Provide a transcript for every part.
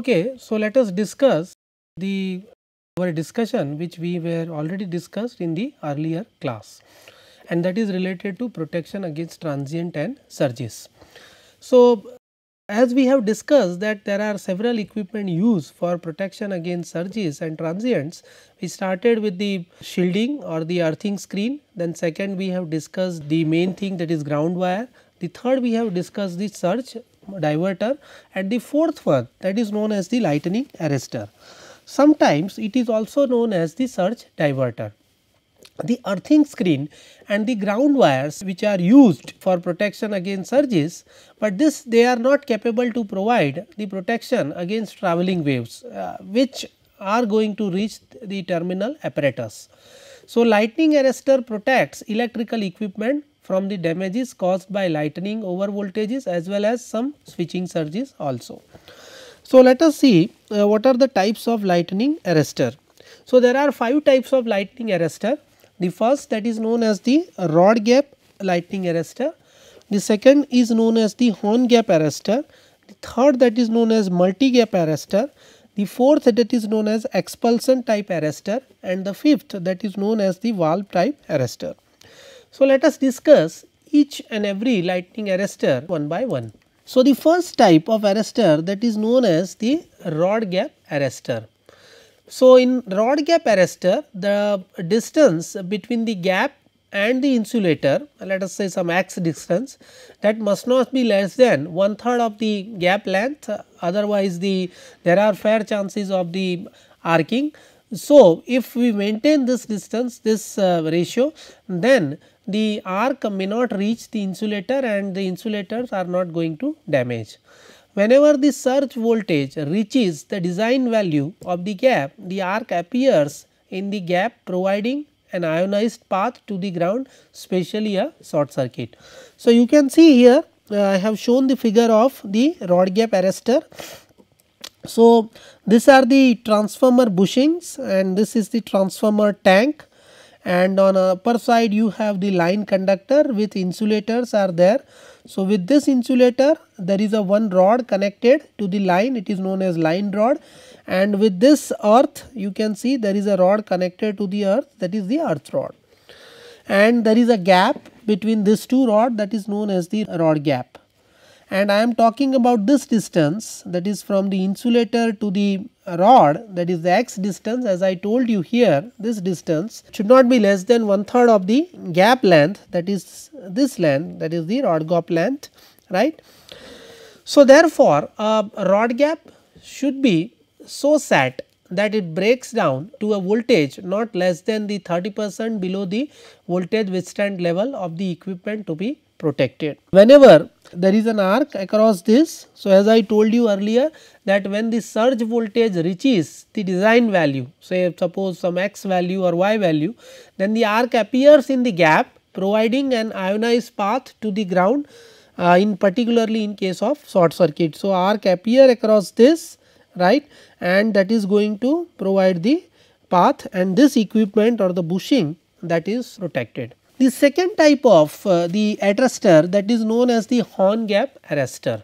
Okay, so let us discuss the our discussion which we were already discussed in the earlier class and that is related to protection against transient and surges. So, as we have discussed that there are several equipment used for protection against surges and transients. We started with the shielding or the earthing screen, then second we have discussed the main thing that is ground wire, the third we have discussed the surge diverter and the fourth one that is known as the lightning arrestor. Sometimes it is also known as the surge diverter. The earthing screen and the ground wires which are used for protection against surges, but this they are not capable to provide the protection against travelling waves uh, which are going to reach the terminal apparatus. So, lightning arrestor protects electrical equipment from the damages caused by lightning over voltages as well as some switching surges also. So, let us see uh, what are the types of lightning arrester. So, there are 5 types of lightning arrester. The first that is known as the rod gap lightning arrester. The second is known as the horn gap arrester. The third that is known as multi gap arrester. The fourth that is known as expulsion type arrester and the fifth that is known as the valve type arrester. So, let us discuss each and every lightning arrestor one by one. So, the first type of arrestor that is known as the rod gap arrestor. So, in rod gap arrestor the distance between the gap and the insulator let us say some x distance that must not be less than one third of the gap length otherwise the there are fair chances of the arcing so, if we maintain this distance this uh, ratio then the arc may not reach the insulator and the insulators are not going to damage. Whenever the surge voltage reaches the design value of the gap the arc appears in the gap providing an ionized path to the ground especially a short circuit. So, you can see here uh, I have shown the figure of the rod gap arrester. So, these are the transformer bushings and this is the transformer tank and on upper side you have the line conductor with insulators are there. So, with this insulator there is a one rod connected to the line it is known as line rod and with this earth you can see there is a rod connected to the earth that is the earth rod and there is a gap between these two rod that is known as the rod gap and I am talking about this distance that is from the insulator to the rod that is the x distance as I told you here this distance should not be less than one third of the gap length that is this length that is the rod gap length right. So, therefore, a rod gap should be so set that it breaks down to a voltage not less than the 30 percent below the voltage withstand level of the equipment to be protected. Whenever there is an arc across this. So, as I told you earlier that when the surge voltage reaches the design value say suppose some x value or y value then the arc appears in the gap providing an ionized path to the ground uh, in particularly in case of short circuit. So, arc appear across this right and that is going to provide the path and this equipment or the bushing that is protected. The second type of uh, the arrestor that is known as the horn gap arrestor.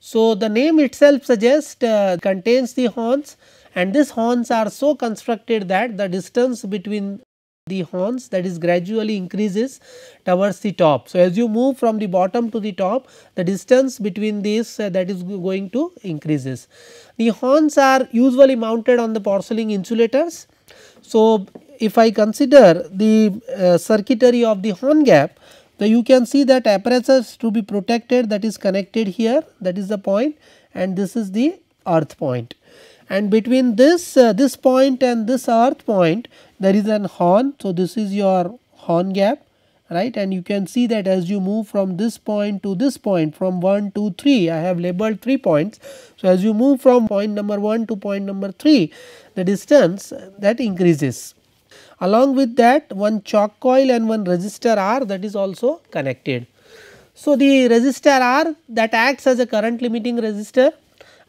So, the name itself suggests uh, contains the horns and these horns are so constructed that the distance between the horns that is gradually increases towards the top. So, as you move from the bottom to the top the distance between these uh, that is going to increases. The horns are usually mounted on the porcelain insulators. So, if I consider the uh, circuitry of the horn gap, so you can see that apparatus to be protected that is connected here that is the point and this is the earth point. And between this, uh, this point and this earth point there is an horn. So this is your horn gap right and you can see that as you move from this point to this point from 1 to 3 I have labeled 3 points. So as you move from point number 1 to point number 3 the distance uh, that increases Along with that one chalk coil and one resistor R that is also connected. So, the resistor R that acts as a current limiting resistor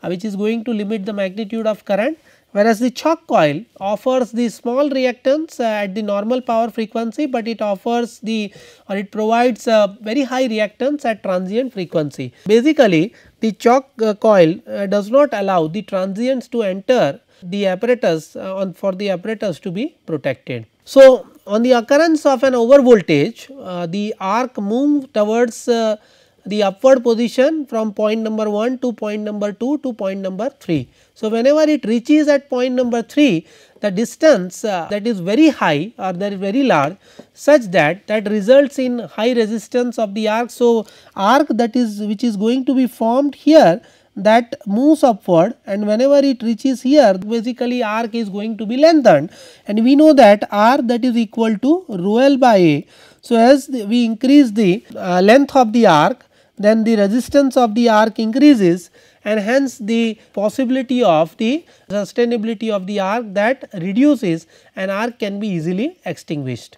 uh, which is going to limit the magnitude of current whereas the chalk coil offers the small reactance uh, at the normal power frequency but it offers the or it provides a very high reactance at transient frequency. Basically the chalk uh, coil uh, does not allow the transients to enter the apparatus uh, on for the apparatus to be protected. So, on the occurrence of an over voltage uh, the arc moves towards uh, the upward position from point number 1 to point number 2 to point number 3. So, whenever it reaches at point number 3 the distance uh, that is very high or that is very large such that that results in high resistance of the arc. So, arc that is which is going to be formed here that moves upward and whenever it reaches here basically arc is going to be lengthened and we know that r that is equal to rho l by a. So, as we increase the uh, length of the arc then the resistance of the arc increases and hence the possibility of the sustainability of the arc that reduces and arc can be easily extinguished.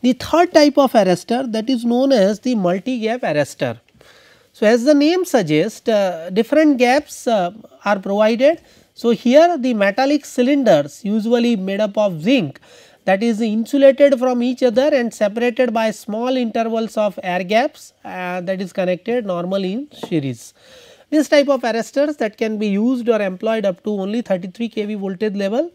The third type of arrestor that is known as the multi-gap arrestor. So, as the name suggests uh, different gaps uh, are provided. So, here the metallic cylinders usually made up of zinc that is insulated from each other and separated by small intervals of air gaps uh, that is connected normally in series. This type of arrestors that can be used or employed up to only 33 kV voltage level.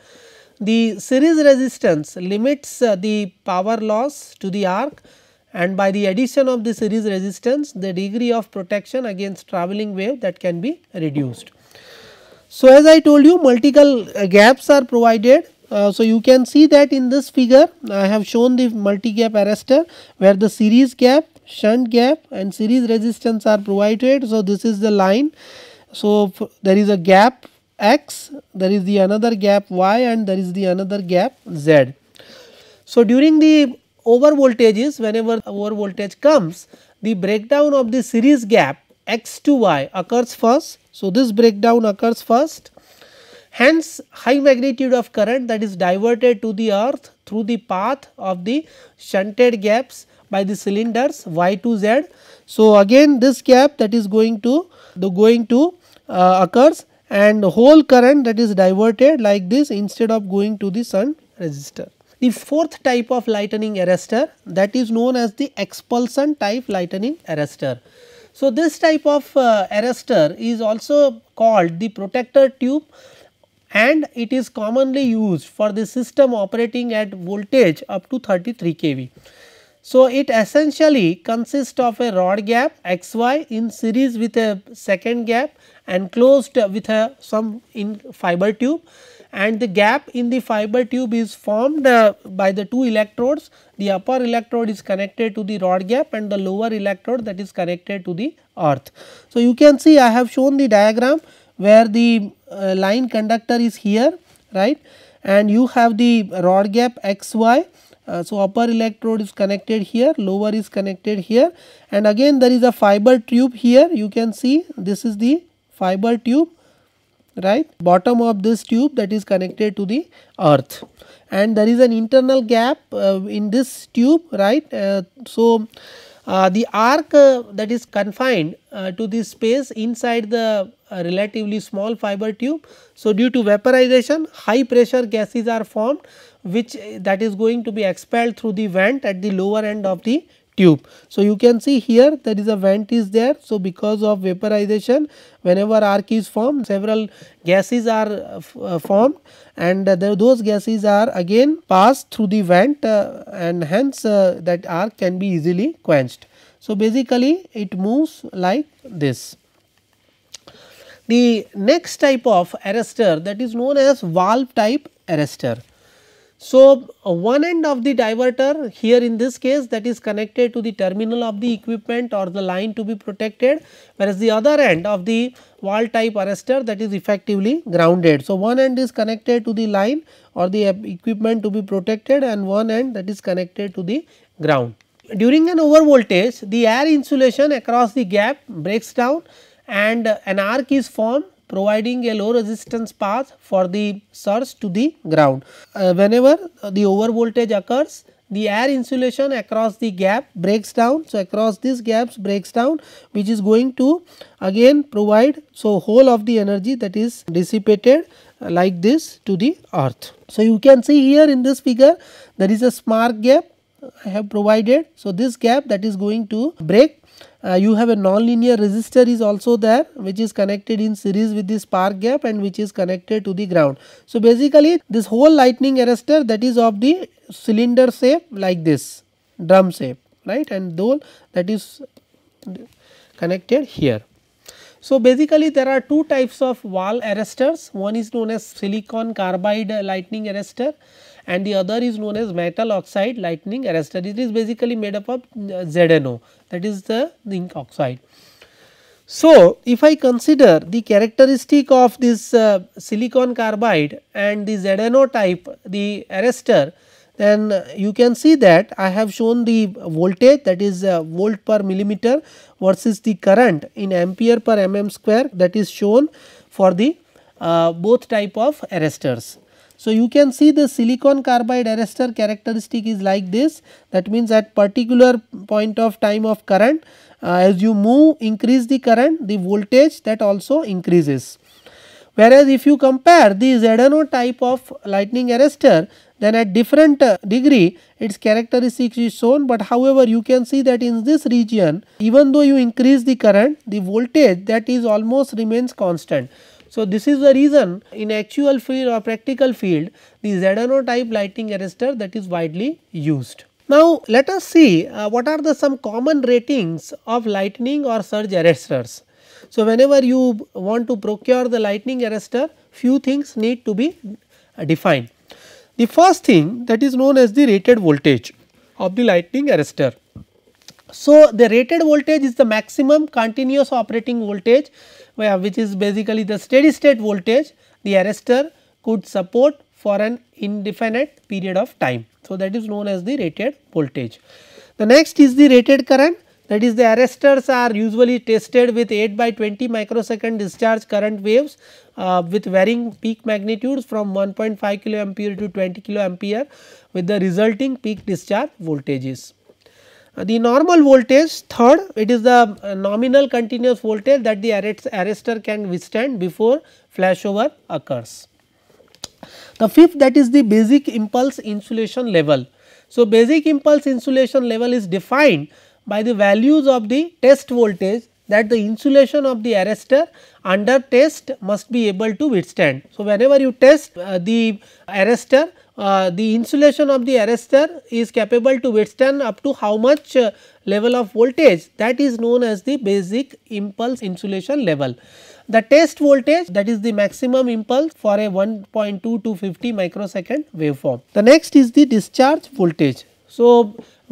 The series resistance limits uh, the power loss to the arc and by the addition of the series resistance the degree of protection against travelling wave that can be reduced. So, as I told you multiple uh, gaps are provided. Uh, so, you can see that in this figure I have shown the multi-gap arrestor where the series gap, shunt gap and series resistance are provided. So, this is the line. So, there is a gap x, there is the another gap y and there is the another gap z. So, during the over voltages whenever over voltage comes the breakdown of the series gap x to y occurs first. So, this breakdown occurs first hence high magnitude of current that is diverted to the earth through the path of the shunted gaps by the cylinders y to z. So, again this gap that is going to the going to uh, occurs and whole current that is diverted like this instead of going to the sun resistor. The fourth type of lightning arrestor that is known as the expulsion type lightning arrestor. So, this type of uh, arrestor is also called the protector tube and it is commonly used for the system operating at voltage up to 33 kV. So, it essentially consists of a rod gap xy in series with a second gap and closed with a some in fiber tube and the gap in the fiber tube is formed uh, by the two electrodes. The upper electrode is connected to the rod gap and the lower electrode that is connected to the earth. So, you can see I have shown the diagram where the uh, line conductor is here right and you have the rod gap xy. Uh, so, upper electrode is connected here, lower is connected here and again there is a fiber tube here you can see this is the fiber tube right bottom of this tube that is connected to the earth and there is an internal gap uh, in this tube right. Uh, so, uh, the arc uh, that is confined uh, to this space inside the uh, relatively small fiber tube. So, due to vaporization high pressure gases are formed which that is going to be expelled through the vent at the lower end of the tube. So, you can see here there is a vent is there. So, because of vaporization whenever arc is formed several gases are uh, uh formed and uh, those gases are again passed through the vent uh, and hence uh, that arc can be easily quenched. So, basically it moves like this. The next type of arrestor that is known as valve type arrestor. So, uh, one end of the diverter here in this case that is connected to the terminal of the equipment or the line to be protected whereas the other end of the wall type arrestor that is effectively grounded. So, one end is connected to the line or the equipment to be protected and one end that is connected to the ground. During an overvoltage the air insulation across the gap breaks down and an arc is formed providing a low resistance path for the source to the ground. Uh, whenever the over voltage occurs the air insulation across the gap breaks down. So, across these gaps breaks down which is going to again provide so whole of the energy that is dissipated uh, like this to the earth. So, you can see here in this figure there is a smart gap I have provided. So, this gap that is going to break. Uh, you have a nonlinear resistor is also there which is connected in series with this spark gap and which is connected to the ground. So, basically this whole lightning arrestor that is of the cylinder shape like this drum shape right and though that is connected here. So basically there are two types of wall arrestors, one is known as silicon carbide lightning arrestor and the other is known as metal oxide lightning arrestor. It is basically made up of uh, ZNO that is the zinc oxide. So, if I consider the characteristic of this uh, silicon carbide and the ZNO type the arrestor then uh, you can see that I have shown the voltage that is uh, volt per millimeter versus the current in ampere per mm square that is shown for the uh, both type of arrestors. So, you can see the silicon carbide arrestor characteristic is like this that means at particular point of time of current uh, as you move increase the current the voltage that also increases. Whereas if you compare the Zedano type of lightning arrestor then at different uh, degree its characteristics is shown but however you can see that in this region even though you increase the current the voltage that is almost remains constant. So, this is the reason in actual field or practical field the Zener type lighting arrestor that is widely used. Now, let us see uh, what are the some common ratings of lightning or surge arrestors. So, whenever you want to procure the lightning arrestor few things need to be defined. The first thing that is known as the rated voltage of the lightning arrestor. So, the rated voltage is the maximum continuous operating voltage where which is basically the steady state voltage the arrestor could support for an indefinite period of time. So, that is known as the rated voltage. The next is the rated current that is the arrestors are usually tested with 8 by 20 microsecond discharge current waves uh, with varying peak magnitudes from 1.5 kilo ampere to 20 kilo ampere with the resulting peak discharge voltages. Uh, the normal voltage third it is the uh, nominal continuous voltage that the arrestor can withstand before flashover occurs. The fifth that is the basic impulse insulation level. So, basic impulse insulation level is defined by the values of the test voltage that the insulation of the arrestor under test must be able to withstand. So, whenever you test uh, the arrestor, uh, the insulation of the arrestor is capable to withstand up to how much uh, level of voltage that is known as the basic impulse insulation level. The test voltage that is the maximum impulse for a 1.2 to 50 microsecond waveform. The next is the discharge voltage. So,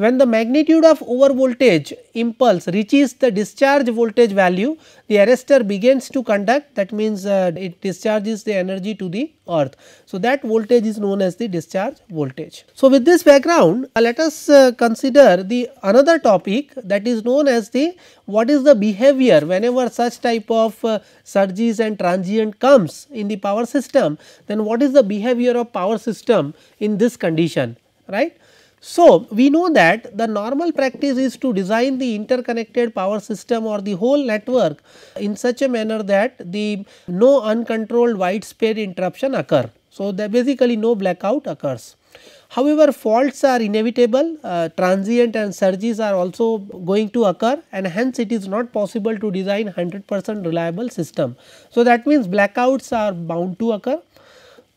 when the magnitude of overvoltage impulse reaches the discharge voltage value, the arrestor begins to conduct that means uh, it discharges the energy to the earth. So, that voltage is known as the discharge voltage. So, with this background uh, let us uh, consider the another topic that is known as the what is the behavior whenever such type of uh, surges and transient comes in the power system then what is the behavior of power system in this condition right. So, we know that the normal practice is to design the interconnected power system or the whole network in such a manner that the no uncontrolled widespread interruption occur. So, there basically no blackout occurs. However, faults are inevitable, uh, transient and surges are also going to occur and hence it is not possible to design 100 percent reliable system. So, that means blackouts are bound to occur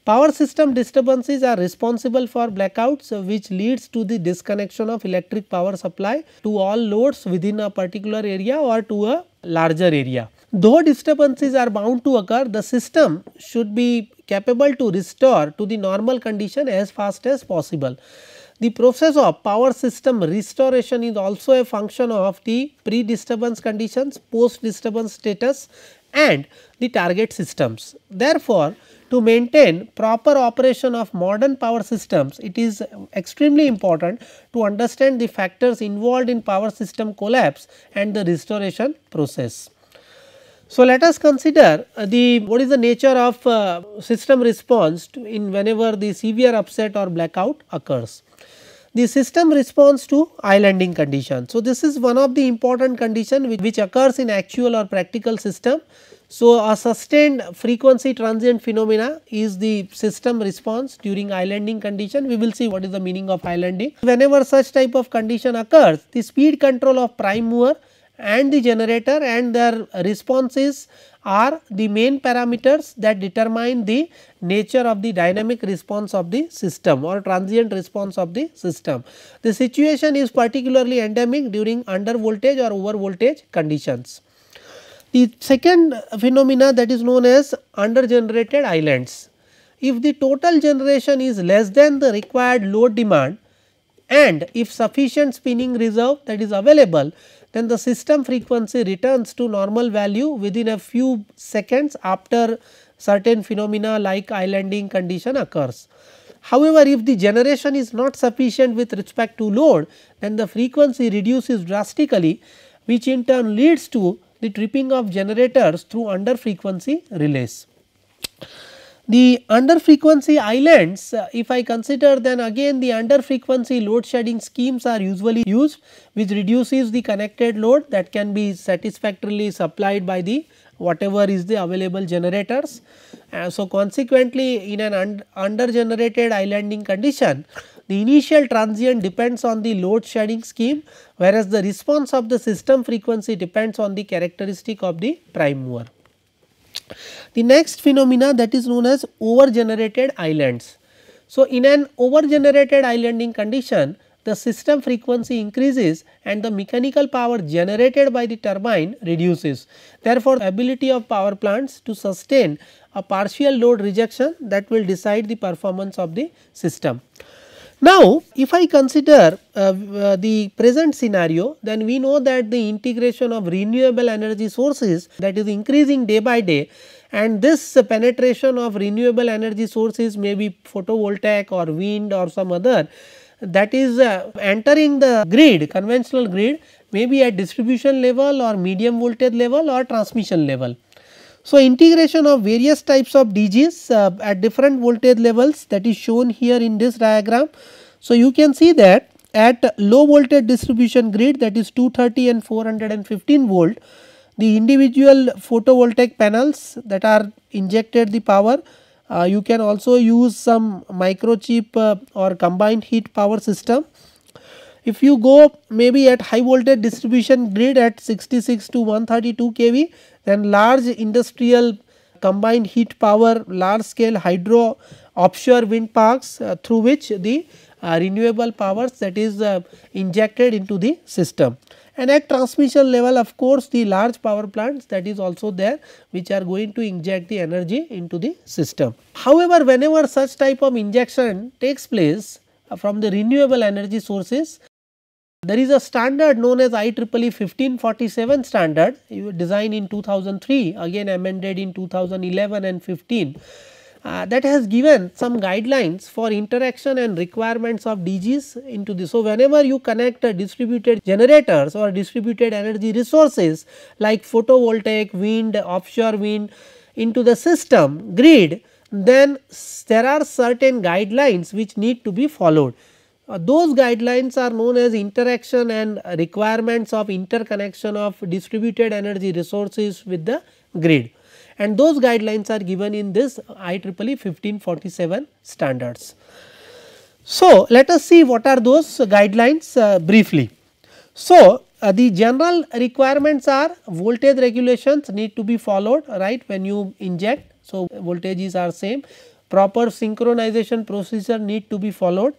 Power system disturbances are responsible for blackouts which leads to the disconnection of electric power supply to all loads within a particular area or to a larger area. Though disturbances are bound to occur, the system should be capable to restore to the normal condition as fast as possible. The process of power system restoration is also a function of the pre-disturbance conditions, post-disturbance status and the target systems. Therefore, to maintain proper operation of modern power systems, it is extremely important to understand the factors involved in power system collapse and the restoration process. So, let us consider uh, the what is the nature of uh, system response in whenever the severe upset or blackout occurs. The system responds to islanding condition. So, this is one of the important condition which, which occurs in actual or practical system so, a sustained frequency transient phenomena is the system response during islanding condition. We will see what is the meaning of islanding. Whenever such type of condition occurs, the speed control of prime mover and the generator and their responses are the main parameters that determine the nature of the dynamic response of the system or transient response of the system. The situation is particularly endemic during under voltage or over voltage conditions. The second phenomena that is known as undergenerated islands. If the total generation is less than the required load demand and if sufficient spinning reserve that is available, then the system frequency returns to normal value within a few seconds after certain phenomena like islanding condition occurs. However, if the generation is not sufficient with respect to load, then the frequency reduces drastically which in turn leads to the tripping of generators through under frequency relays. The under frequency islands uh, if I consider then again the under frequency load shedding schemes are usually used which reduces the connected load that can be satisfactorily supplied by the whatever is the available generators. Uh, so, consequently in an un under generated islanding condition the initial transient depends on the load shedding scheme whereas the response of the system frequency depends on the characteristic of the prime mover. The next phenomena that is known as overgenerated islands. So, in an overgenerated islanding condition, the system frequency increases and the mechanical power generated by the turbine reduces. Therefore, ability of power plants to sustain a partial load rejection that will decide the performance of the system. Now, if I consider uh, uh, the present scenario, then we know that the integration of renewable energy sources that is increasing day by day and this uh, penetration of renewable energy sources may be photovoltaic or wind or some other that is uh, entering the grid, conventional grid may be at distribution level or medium voltage level or transmission level. So, integration of various types of DGs uh, at different voltage levels that is shown here in this diagram. So, you can see that at low voltage distribution grid that is 230 and 415 volt, the individual photovoltaic panels that are injected the power. Uh, you can also use some microchip uh, or combined heat power system if you go maybe at high voltage distribution grid at 66 to 132 kV, then large industrial combined heat power, large scale hydro offshore wind parks uh, through which the uh, renewable powers that is uh, injected into the system. And at transmission level of course, the large power plants that is also there which are going to inject the energy into the system. However, whenever such type of injection takes place uh, from the renewable energy sources, there is a standard known as IEEE 1547 standard designed in 2003 again amended in 2011 and 15 uh, that has given some guidelines for interaction and requirements of DGs into this. So, whenever you connect distributed generators or distributed energy resources like photovoltaic, wind, offshore wind into the system grid then there are certain guidelines which need to be followed. Uh, those guidelines are known as interaction and requirements of interconnection of distributed energy resources with the grid and those guidelines are given in this IEEE 1547 standards. So, let us see what are those guidelines uh, briefly. So, uh, the general requirements are voltage regulations need to be followed right when you inject. So, voltages are same proper synchronization procedure need to be followed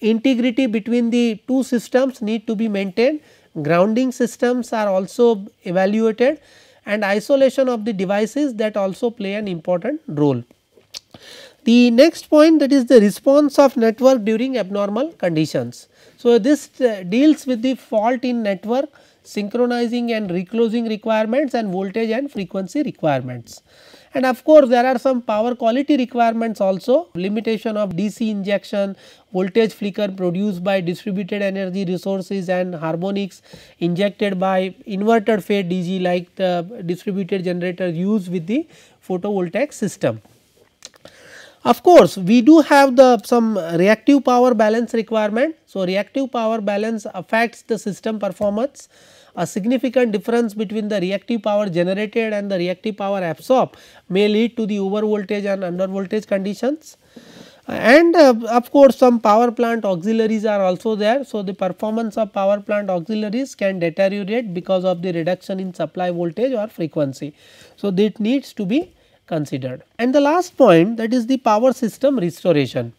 integrity between the two systems need to be maintained, grounding systems are also evaluated and isolation of the devices that also play an important role. The next point that is the response of network during abnormal conditions. So, this uh, deals with the fault in network synchronizing and reclosing requirements and voltage and frequency requirements and of course there are some power quality requirements also limitation of DC injection voltage flicker produced by distributed energy resources and harmonics injected by inverted phase DG like the distributed generator used with the photovoltaic system. Of course, we do have the some reactive power balance requirement. So, reactive power balance affects the system performance a significant difference between the reactive power generated and the reactive power absorbed may lead to the over voltage and under voltage conditions. And uh, of course, some power plant auxiliaries are also there. So, the performance of power plant auxiliaries can deteriorate because of the reduction in supply voltage or frequency. So, that needs to be considered. And the last point that is the power system restoration.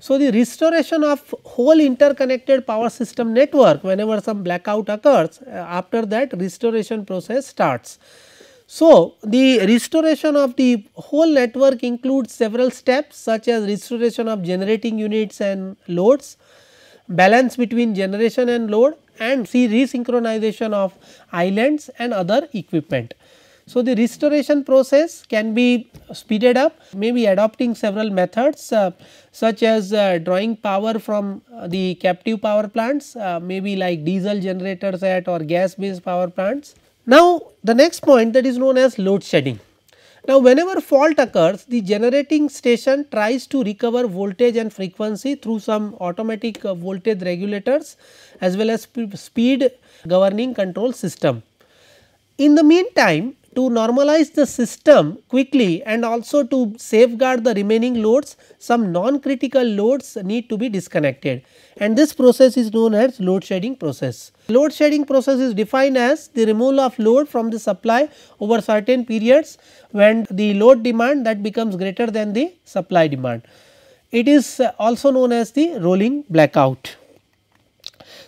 So, the restoration of whole interconnected power system network whenever some blackout occurs uh, after that restoration process starts. So, the restoration of the whole network includes several steps such as restoration of generating units and loads, balance between generation and load and see resynchronization of islands and other equipment. So, the restoration process can be speeded up maybe adopting several methods uh, such as uh, drawing power from uh, the captive power plants uh, maybe like diesel generators at or gas based power plants. Now, the next point that is known as load shedding. Now, whenever fault occurs, the generating station tries to recover voltage and frequency through some automatic uh, voltage regulators as well as sp speed governing control system. In the meantime, to normalize the system quickly and also to safeguard the remaining loads, some non-critical loads need to be disconnected and this process is known as load shedding process. Load shedding process is defined as the removal of load from the supply over certain periods when the load demand that becomes greater than the supply demand. It is also known as the rolling blackout.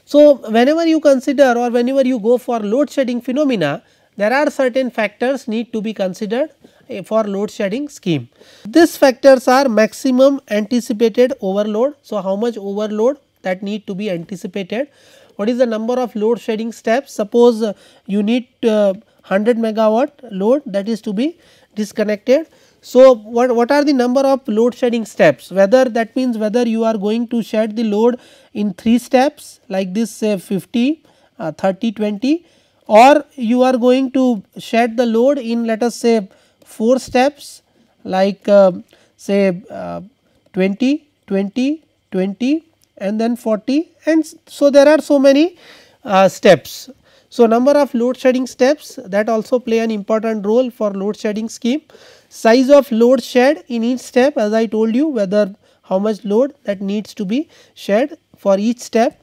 So, whenever you consider or whenever you go for load shedding phenomena, there are certain factors need to be considered eh, for load shedding scheme. These factors are maximum anticipated overload. So, how much overload that need to be anticipated. What is the number of load shedding steps? Suppose uh, you need uh, 100 megawatt load that is to be disconnected. So, what, what are the number of load shedding steps? Whether that means whether you are going to shed the load in 3 steps like this say 50, uh, 30, 20 or you are going to shed the load in let us say 4 steps like uh, say uh, 20, 20, 20 and then 40 and so there are so many uh, steps. So, number of load shedding steps that also play an important role for load shedding scheme. Size of load shed in each step as I told you whether how much load that needs to be shed for each step.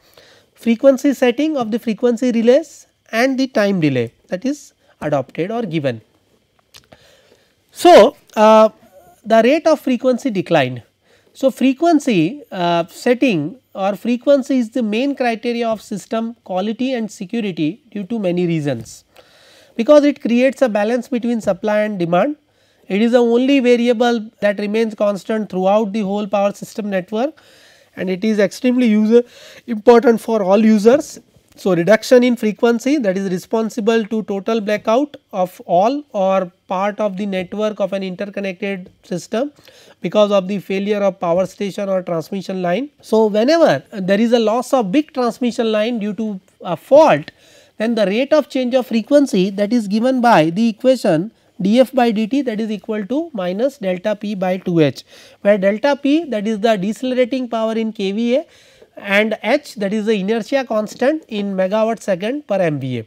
Frequency setting of the frequency relays and the time delay that is adopted or given. So, uh, the rate of frequency decline. So, frequency uh, setting or frequency is the main criteria of system quality and security due to many reasons. Because it creates a balance between supply and demand, it is the only variable that remains constant throughout the whole power system network and it is extremely user important for all users so, reduction in frequency that is responsible to total blackout of all or part of the network of an interconnected system because of the failure of power station or transmission line. So, whenever there is a loss of big transmission line due to a fault then the rate of change of frequency that is given by the equation df by dt that is equal to minus delta p by 2h where delta p that is the decelerating power in kVA and h that is the inertia constant in megawatt second per MVA.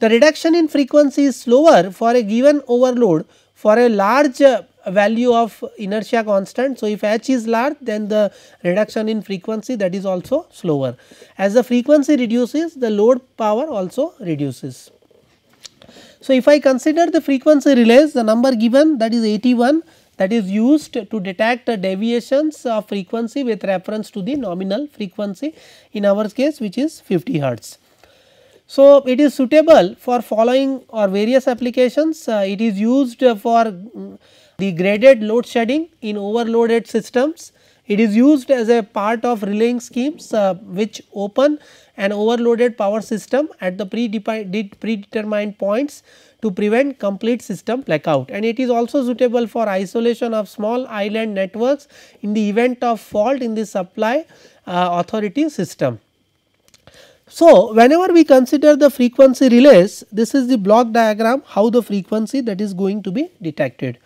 The reduction in frequency is slower for a given overload for a large value of inertia constant. So, if h is large then the reduction in frequency that is also slower. As the frequency reduces the load power also reduces. So, if I consider the frequency relays the number given that is 81 that is used to detect deviations of frequency with reference to the nominal frequency in our case which is 50 hertz. So, it is suitable for following or various applications. Uh, it is used for mm, the graded load shedding in overloaded systems. It is used as a part of relaying schemes uh, which open an overloaded power system at the predetermined points to prevent complete system blackout and it is also suitable for isolation of small island networks in the event of fault in the supply uh, authority system. So, whenever we consider the frequency relays, this is the block diagram how the frequency that is going to be detected.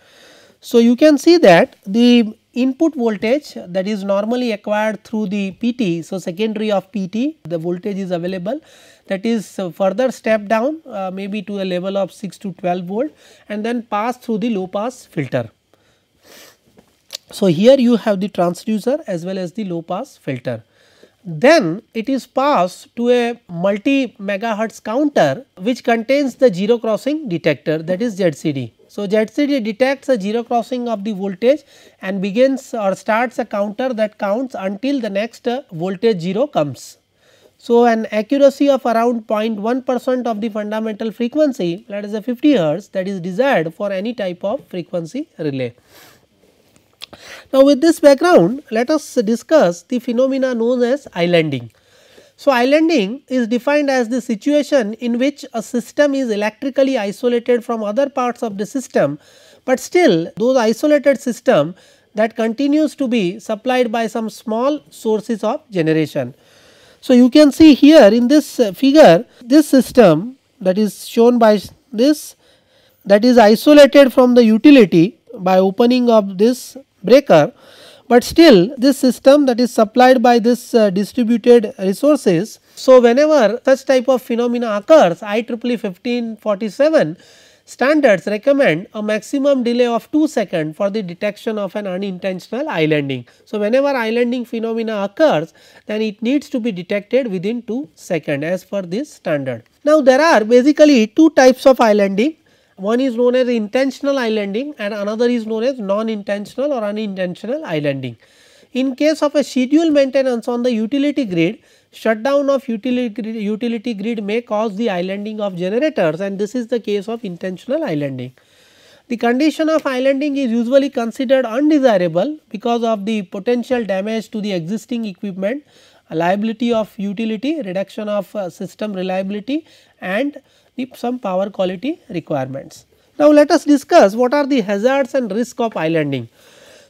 So, you can see that the input voltage that is normally acquired through the PT, so secondary of PT, the voltage is available that is uh, further step down uh, maybe to the level of 6 to 12 volt and then pass through the low pass filter. So, here you have the transducer as well as the low pass filter. Then it is passed to a multi megahertz counter which contains the zero crossing detector that is ZCD. So, ZCD detects a zero crossing of the voltage and begins or starts a counter that counts until the next uh, voltage zero comes. So, an accuracy of around 0.1 percent of the fundamental frequency that is, a 50 hertz that is desired for any type of frequency relay. Now, with this background let us discuss the phenomena known as islanding. So, islanding is defined as the situation in which a system is electrically isolated from other parts of the system, but still those isolated system that continues to be supplied by some small sources of generation. So, you can see here in this figure, this system that is shown by this that is isolated from the utility by opening of this breaker, but still this system that is supplied by this uh, distributed resources. So, whenever such type of phenomena occurs IEEE 1547 Standards recommend a maximum delay of 2 seconds for the detection of an unintentional islanding. So, whenever islanding phenomena occurs then it needs to be detected within 2 seconds as per this standard. Now, there are basically two types of islanding. One is known as intentional islanding and another is known as non-intentional or unintentional islanding. In case of a scheduled maintenance on the utility grid, Shutdown of utility, utility grid may cause the islanding of generators and this is the case of intentional islanding. The condition of islanding is usually considered undesirable because of the potential damage to the existing equipment, liability of utility, reduction of uh, system reliability and some power quality requirements. Now, let us discuss what are the hazards and risk of islanding.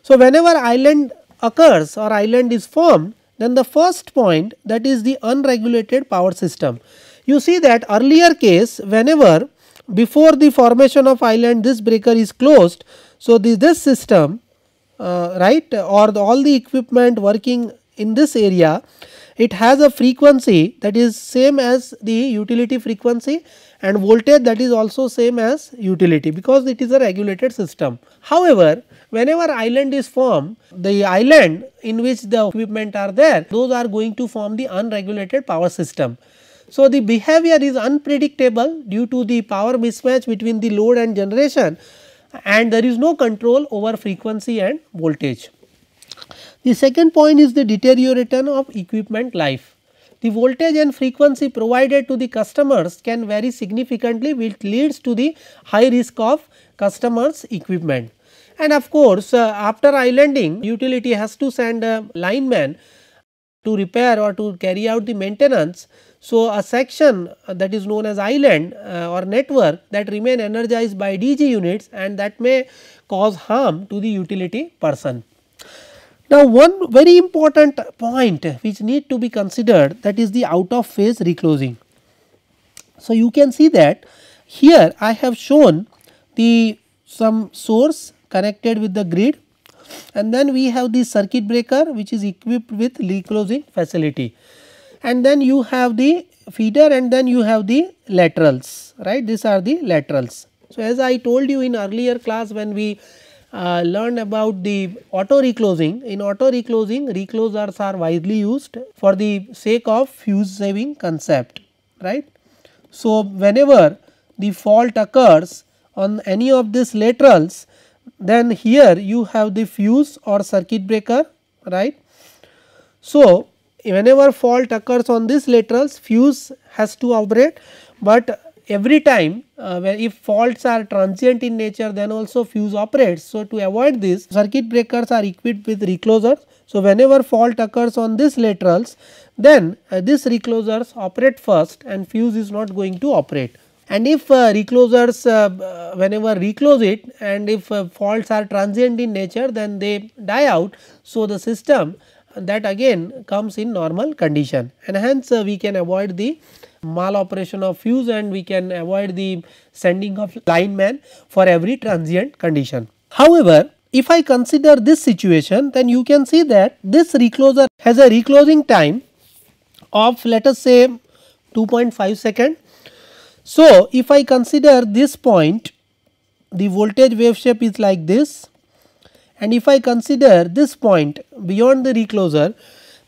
So, whenever island occurs or island is formed, then the first point that is the unregulated power system. You see that earlier case whenever before the formation of island this breaker is closed. So, the, this system uh, right or the, all the equipment working in this area it has a frequency that is same as the utility frequency and voltage that is also same as utility because it is a regulated system. However, Whenever island is formed, the island in which the equipment are there, those are going to form the unregulated power system. So, the behavior is unpredictable due to the power mismatch between the load and generation and there is no control over frequency and voltage. The second point is the deterioration of equipment life. The voltage and frequency provided to the customers can vary significantly which leads to the high risk of customers equipment. And of course, uh, after islanding utility has to send a lineman to repair or to carry out the maintenance. So, a section that is known as island uh, or network that remain energized by DG units and that may cause harm to the utility person. Now, one very important point which need to be considered that is the out of phase reclosing. So, you can see that here I have shown the some source connected with the grid and then we have the circuit breaker which is equipped with reclosing facility and then you have the feeder and then you have the laterals right these are the laterals. So, as I told you in earlier class when we uh, learned about the auto reclosing in auto reclosing reclosers are widely used for the sake of fuse saving concept right. So, whenever the fault occurs on any of these laterals then here you have the fuse or circuit breaker right. So, whenever fault occurs on these laterals fuse has to operate but every time uh, if faults are transient in nature then also fuse operates. So, to avoid this circuit breakers are equipped with reclosers. So, whenever fault occurs on these laterals then uh, reclosers operate first and fuse is not going to operate and if uh, reclosers uh, uh, whenever reclose it and if uh, faults are transient in nature then they die out. So, the system uh, that again comes in normal condition and hence uh, we can avoid the maloperation of fuse and we can avoid the sending of lineman for every transient condition. However, if I consider this situation then you can see that this recloser has a reclosing time of let us say 2.5 second so, if I consider this point, the voltage wave shape is like this and if I consider this point beyond the recloser,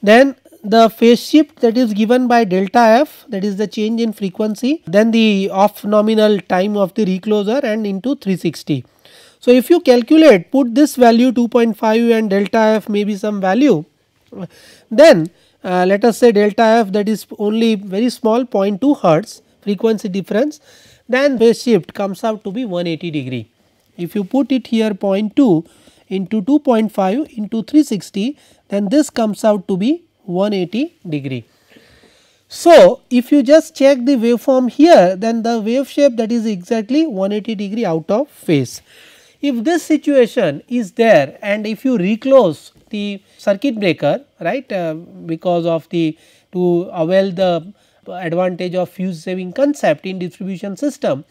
then the phase shift that is given by delta f that is the change in frequency then the off nominal time of the recloser and into 360. So, if you calculate put this value 2.5 and delta f may be some value then uh, let us say delta f that is only very small 0.2 hertz frequency difference then phase shift comes out to be 180 degree. If you put it here 0.2 into 2.5 into 360 then this comes out to be 180 degree. So, if you just check the waveform here then the wave shape that is exactly 180 degree out of phase. If this situation is there and if you reclose the circuit breaker right uh, because of the to avail the advantage of fuse saving concept in distribution system,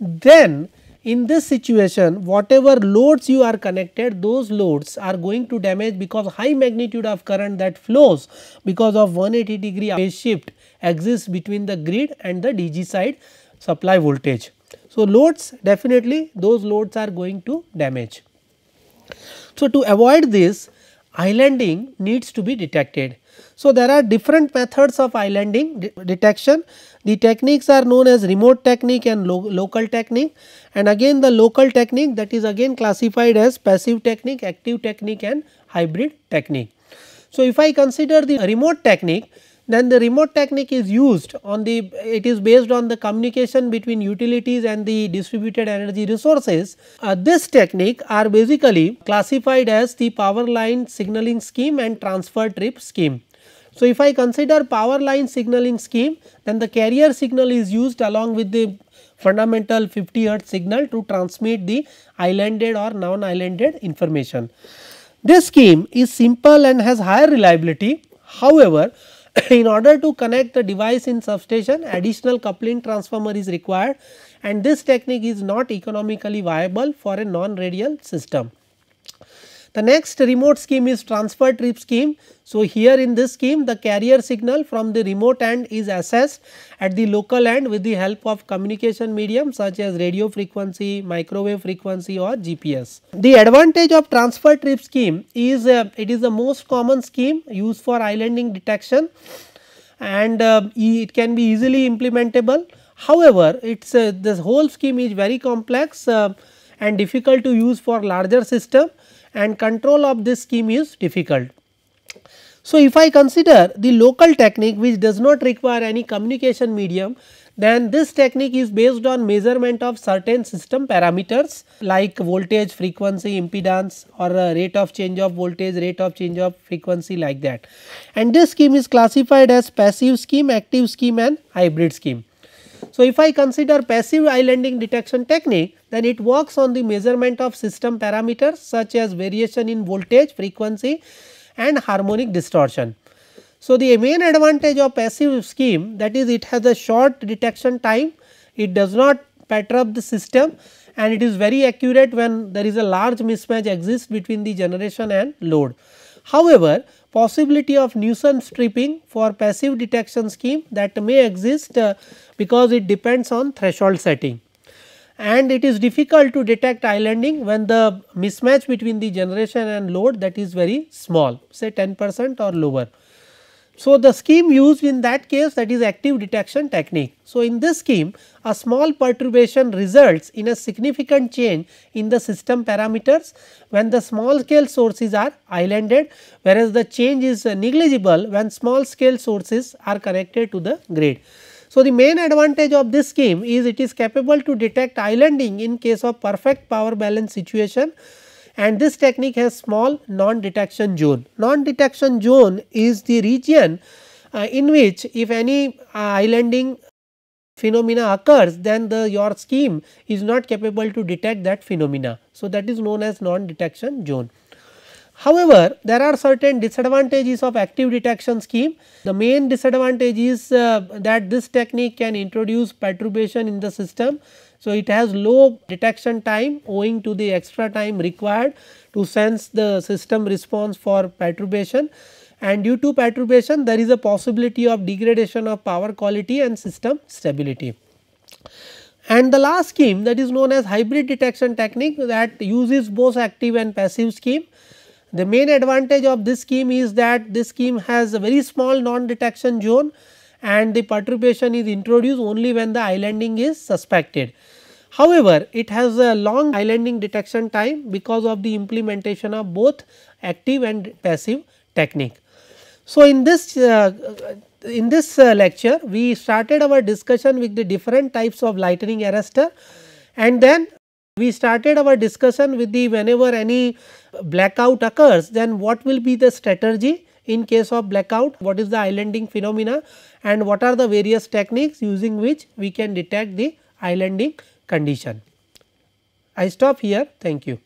then in this situation whatever loads you are connected those loads are going to damage because high magnitude of current that flows because of 180 degree phase shift exists between the grid and the DG side supply voltage. So, loads definitely those loads are going to damage. So, to avoid this islanding needs to be detected. So, there are different methods of islanding de detection. The techniques are known as remote technique and lo local technique and again the local technique that is again classified as passive technique, active technique and hybrid technique. So, if I consider the remote technique then the remote technique is used on the it is based on the communication between utilities and the distributed energy resources. Uh, this technique are basically classified as the power line signaling scheme and transfer trip scheme. So, if I consider power line signaling scheme then the carrier signal is used along with the fundamental 50 hertz signal to transmit the islanded or non-islanded information. This scheme is simple and has higher reliability. However, in order to connect the device in substation additional coupling transformer is required and this technique is not economically viable for a non-radial system. The next remote scheme is transfer trip scheme. So, here in this scheme the carrier signal from the remote end is assessed at the local end with the help of communication medium such as radio frequency, microwave frequency or GPS. The advantage of transfer trip scheme is uh, it is the most common scheme used for islanding detection and uh, it can be easily implementable. However, it's uh, this whole scheme is very complex uh, and difficult to use for larger system and control of this scheme is difficult. So, if I consider the local technique which does not require any communication medium then this technique is based on measurement of certain system parameters like voltage, frequency, impedance or uh, rate of change of voltage, rate of change of frequency like that. And this scheme is classified as passive scheme, active scheme and hybrid scheme. So, if I consider passive islanding detection technique, then it works on the measurement of system parameters such as variation in voltage, frequency and harmonic distortion. So, the main advantage of passive scheme that is it has a short detection time, it does not perturb the system and it is very accurate when there is a large mismatch exists between the generation and load. However, possibility of nuisance stripping for passive detection scheme that may exist uh, because it depends on threshold setting. And it is difficult to detect islanding when the mismatch between the generation and load that is very small say 10 percent or lower. So, the scheme used in that case that is active detection technique. So, in this scheme a small perturbation results in a significant change in the system parameters when the small scale sources are islanded whereas the change is negligible when small scale sources are connected to the grid. So, the main advantage of this scheme is it is capable to detect islanding in case of perfect power balance situation and this technique has small non-detection zone. Non-detection zone is the region uh, in which if any uh, islanding phenomena occurs then the your scheme is not capable to detect that phenomena. So, that is known as non-detection zone. However, there are certain disadvantages of active detection scheme. The main disadvantage is uh, that this technique can introduce perturbation in the system so, it has low detection time owing to the extra time required to sense the system response for perturbation and due to perturbation there is a possibility of degradation of power quality and system stability. And the last scheme that is known as hybrid detection technique that uses both active and passive scheme. The main advantage of this scheme is that this scheme has a very small non-detection zone and the perturbation is introduced only when the islanding is suspected. However, it has a long islanding detection time because of the implementation of both active and passive technique. So, in this uh, in this uh, lecture we started our discussion with the different types of lightning arrester, and then we started our discussion with the whenever any blackout occurs then what will be the strategy in case of blackout, what is the islanding phenomena and what are the various techniques using which we can detect the islanding condition. I stop here. Thank you.